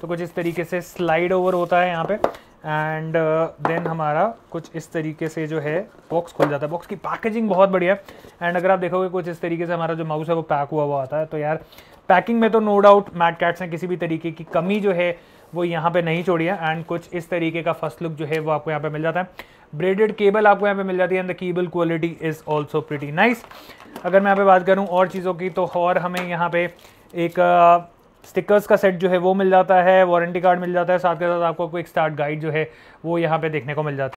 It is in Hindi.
तो कुछ इस तरीके से स्लाइड ओवर होता है यहाँ पे एंड देन uh, हमारा कुछ इस तरीके से जो है बॉक्स खुल जाता है बॉक्स की पैकेजिंग बहुत बढ़िया है एंड अगर आप देखोगे कुछ इस तरीके से हमारा जो माउस है वो पैक हुआ हुआ आता है तो यार पैकिंग में तो नो डाउट मैट कैट्स ने किसी भी तरीके की कमी जो है वो यहाँ पे नहीं छोड़ी है एंड कुछ इस तरीके का फर्स्ट लुक जो है वो आपको यहाँ पे मिल जाता है ब्रेडेड केबल आपको यहाँ पे मिल जाती है and the cable quality is also pretty nice अगर मैं यहाँ पे बात करूँ और चीज़ों की तो और हमें यहाँ पे एक uh, स्टिकर्स का सेट जो है वो मिल जाता है वारंटी कार्ड मिल जाता है साथ के साथ आपको कोई स्टार्ट गाइड जो है वो यहाँ पे देखने को मिल जाता है